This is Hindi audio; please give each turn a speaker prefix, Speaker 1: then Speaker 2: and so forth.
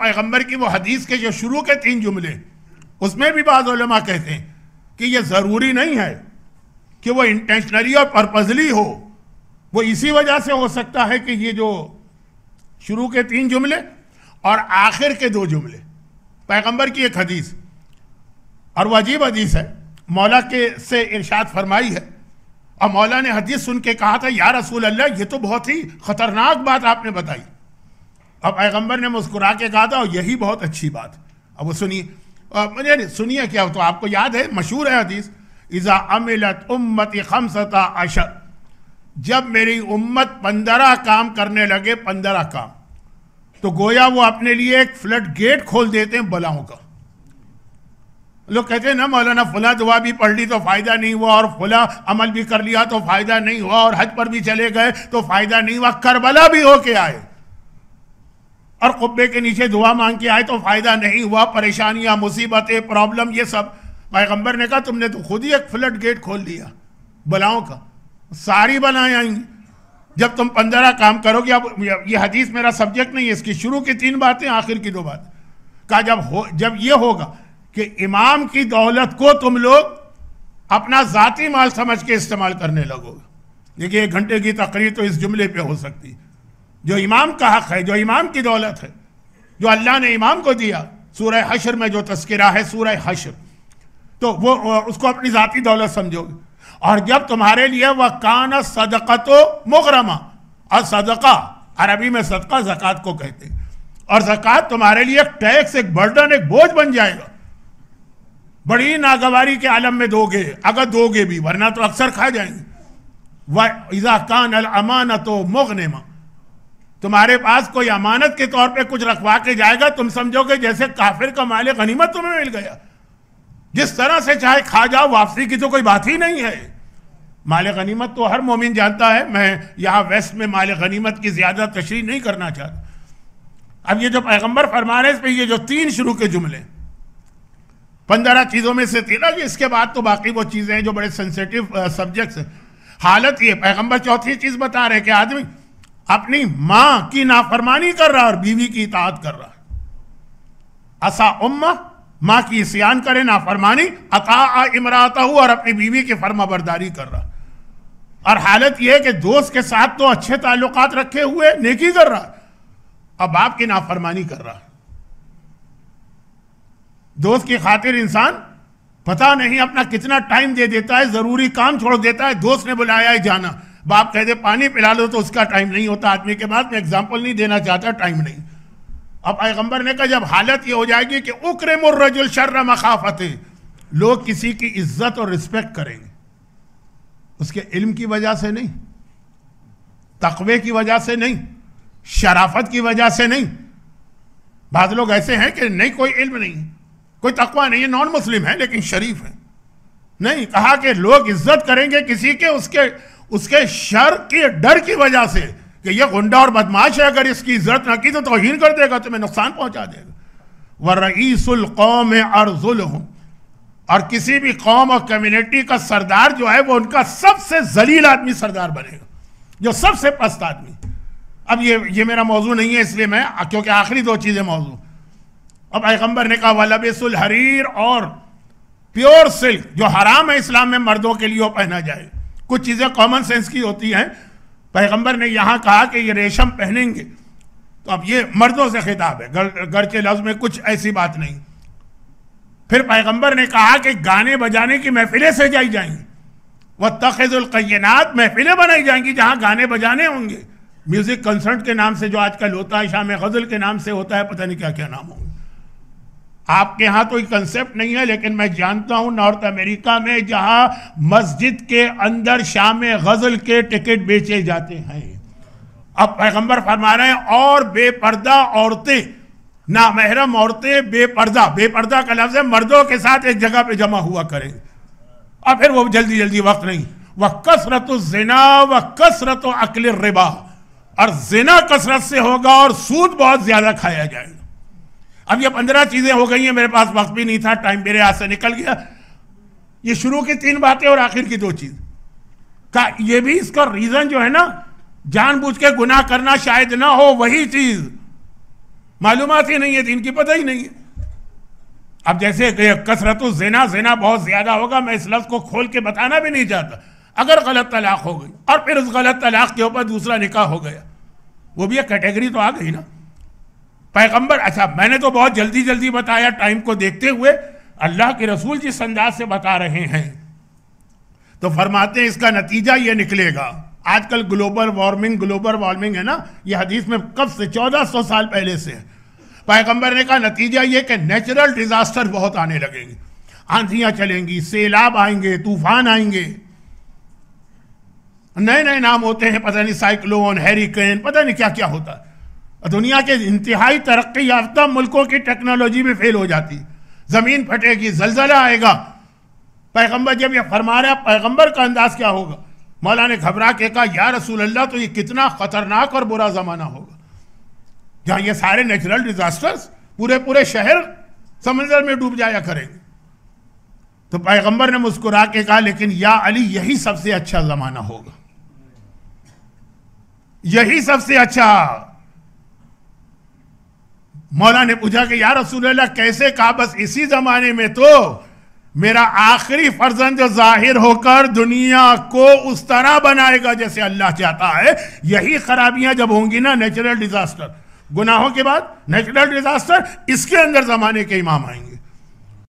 Speaker 1: पैगम्बर की वो हदीस के जो शुरू के तीन जुमले उसमें भी बाद कहते हैं कि ये ज़रूरी नहीं है कि वो इंटेंशनली और पर्पजली हो वो इसी वजह से हो सकता है कि ये जो शुरू के तीन जुमले और आखिर के दो जुमले पैगंबर की एक हदीस और वह अजीब हदीस है मौला के से इर्शाद फरमाई है और मौला ने हदीस सुन के कहा था या रसूल अल्लाह ये तो बहुत ही ख़तरनाक बात आपने बताई अब पैगम्बर ने मुस्कुरा के कहा था और यही बहुत अच्छी बात अब वो सुनिए मुझे सुनिए क्या तो आपको याद है मशहूर है हदीस इज़ा अमिलत उम्मत खमसता अशर जब मेरी उम्मत पंद्रह काम करने लगे पंद्रह काम तो गोया वो अपने लिए एक फ्लड गेट खोल देते हैं बलाओं का लोग कहते हैं ना मौलाना फुला दुआ भी पढ़ ली तो फायदा नहीं हुआ और फुला अमल भी कर लिया तो फायदा नहीं हुआ और हज पर भी चले गए तो फायदा नहीं हुआ करबला भी होके आए और कुब्बे के नीचे दुआ मांग के आए तो फ़ायदा नहीं हुआ परेशानियाँ मुसीबतें प्रॉब्लम ये सब पैगम्बर ने कहा तुमने तो खुद ही एक फ्लड गेट खोल दिया बलाओं का सारी बनाएं आएंगी जब तुम पंद्रह काम करोगे अब ये हदीस मेरा सब्जेक्ट नहीं है इसकी शुरू की तीन बातें आखिर की दो बात का जब हो जब ये होगा कि इमाम की दौलत को तुम लोग अपना ज़ाती माल समझ के इस्तेमाल करने लगोगे देखिए एक घंटे की तकरीर तो इस जुमले पे हो सकती है जो इमाम का हक है जो इमाम की दौलत है जो अल्लाह ने इमाम को दिया सूर्य हशर में जो तस्करा है सूर्य हशर तो वो उसको अपनी ज़ाती दौलत समझोगे और जब तुम्हारे लिए वह कान सदका तो मुगरमा और सदका अरबी में सदका जक़ात को कहते हैं और जक़ात तुम्हारे लिए एक टैक्स एक बर्डन एक बोझ बन जाएगा बड़ी नागवारी के आलम में दोगे अगर दोगे भी वरना तो अक्सर खा जाएंगे वह इजा कान अल अमानत तो मुगनमा तुम्हारे पास कोई अमानत के तौर पे कुछ रखवा के जाएगा तुम समझोगे जैसे काफिर का मालिक गनीमत तुम्हें मिल गया जिस तरह से चाहे खा जाओ वापसी की तो कोई बात ही नहीं है माल गनीमत तो हर मोमिन जानता है मैं यहां वेस्ट में माल गनीमत की ज़्यादा तशरी नहीं करना चाहता अब ये जो पैगम्बर फरमा रहे इस पर ये जो तीन शुरू के जुमले पंद्रह चीज़ों में से तीन इसके बाद तो बाकी वो चीज़ें हैं जो बड़े सेंसिटिव सब्जेक्ट्स uh, हैं हालत ये पैगम्बर चौथी चीज़ बता रहे कि आदमी अपनी मां की नाफरमानी कर रहा और बीवी की इतात कर रहा असा उम्मा मां की सियान करे नाफरमानी अता इमराता हुआ और अपनी बीवी की फर्मा बरदारी कर रहा और हालत यह है कि दोस्त के साथ तो अच्छे ताल्लुक रखे हुए नेकी कर रहा और बाप की नाफरमानी कर रहा दोस्त की खातिर इंसान पता नहीं अपना कितना टाइम दे देता है जरूरी काम छोड़ देता है दोस्त ने बुलाया है जाना बाप कह दे पानी पिला दो तो उसका टाइम नहीं होता आदमी के बाद मैं एग्जाम्पल नहीं देना चाहता टाइम नहीं अब पैगम्बर ने कहा जब हालत ये हो जाएगी कि उकरे मुर्रजुल शर्र मखाफत लोग किसी की इज्जत और रिस्पेक्ट करेंगे उसके इल्म की वजह से नहीं तकवे की वजह से नहीं शराफत की वजह से नहीं बाद लोग ऐसे हैं कि नहीं कोई इल्म नहीं कोई तकवा नहीं है नॉन मुस्लिम है लेकिन शरीफ है नहीं कहा कि लोग इज्जत करेंगे किसी के उसके उसके शर के डर की वजह से कि यह गुंडा और बदमाश है अगर इसकी इज्जत ना की तो तोहिन कर देगा तुम्हें नुकसान पहुंचा देगा व रईसुल कौम अर्जुल हूं और किसी भी कौम और कम्युनिटी का सरदार जो है वो उनका सबसे जलील आदमी सरदार बनेगा जो सबसे पस्त आदमी अब ये ये मेरा मौजू नहीं है इसलिए मैं क्योंकि आखिरी दो चीज़ें मौजू अब पैगम्बर ने कहा वलबसुल हरीर और प्योर सिल्क जो हराम है इस्लाम में मर्दों के लिए पहना जाएगा कुछ चीज़ें कॉमन सेंस की होती हैं पैगंबर ने यहाँ कहा कि ये रेशम पहनेंगे तो अब ये मर्दों से खिताब है घर के लफ्ज में कुछ ऐसी बात नहीं फिर पैगंबर ने कहा कि गाने बजाने की महफिलें सजाई जाएंगी वह तखजुलकैनात महफिलें बनाई जाएंगी जहाँ गाने बजाने होंगे म्यूज़िक कंसर्ट के नाम से जो आजकल होता है शाम गज़ल के नाम से होता है पता नहीं क्या क्या नाम होंगे आपके यहाँ कोई कंसेप्ट नहीं है लेकिन मैं जानता हूँ नॉर्थ अमेरिका में जहाँ मस्जिद के अंदर शाम गज़ल के टिकट बेचे जाते हैं अब पैगंबर फरमा रहे हैं और बेपर्दा औरतें ना महरम औरतें बेपर्दा बेपर्दा का लफ्ज है मर्दों के साथ एक जगह पे जमा हुआ करें और फिर वो जल्दी जल्दी वक्त नहीं वह कसरत जना व कसरत अकल रिबा और जिना कसरत से होगा और सूद बहुत ज्यादा खाया जाएगा अब ये पंद्रह चीजें हो गई हैं मेरे पास वक्त भी नहीं था टाइम मेरे हाथ से निकल गया ये शुरू की तीन बातें और आखिर की दो चीज का ये भी इसका रीजन जो है ना जानबूझ के गुनाह करना शायद ना हो वही चीज मालूम ही नहीं है जिनकी पता ही नहीं है अब जैसे कसरत जेना जेना बहुत ज्यादा होगा मैं इस लफ्ज को खोल के बताना भी नहीं चाहता अगर गलत तलाक हो गई और फिर उस गलत तलाक के ऊपर दूसरा निकाह हो गया वो भी एक कैटेगरी तो आ गई ना पैगंबर अच्छा मैंने तो बहुत जल्दी जल्दी बताया टाइम को देखते हुए अल्लाह के रसूल जिस अंदाज से बता रहे हैं तो फरमाते हैं इसका नतीजा ये निकलेगा आजकल ग्लोबल वार्मिंग ग्लोबल वार्मिंग है ना ये हदीस में कब से चौदह सौ साल पहले से है पैगंबर ने कहा नतीजा ये कि नेचुरल डिजास्टर बहुत आने लगेंगे आंधियां चलेंगी सैलाब आएंगे तूफान आएंगे नए नए नाम होते हैं पता नहीं साइक्लोन हैरिकेन पता नहीं क्या क्या होता है दुनिया के इंतहाई तरक्की याफ्ता मुल्कों की टेक्नोलॉजी भी फेल हो जाती ज़मीन फटेगी जलजला आएगा पैगम्बर जब यह फरमा रहा पैगम्बर का अंदाज क्या होगा मौला ने घबरा के कहा या रसूल अल्लाह तो ये कितना ख़तरनाक और बुरा ज़माना होगा जहां ये सारे नेचुरल डिज़ास्टर्स पूरे पूरे शहर समंदर में डूब जाया करेंगे तो पैगम्बर ने मुस्कुरा के कहा लेकिन या अली यही सबसे अच्छा ज़माना होगा यही सबसे अच्छा मौला ने पूछा कि यार रसूल कैसे कहा बस इसी जमाने में तो मेरा आखिरी फर्जन जो जाहिर होकर दुनिया को उस तरह बनाएगा जैसे अल्लाह चाहता है यही खराबियां जब होंगी ना नेचुरल डिजास्टर गुनाहों के बाद नेचुरल डिजास्टर इसके अंदर जमाने के इमाम आएंगे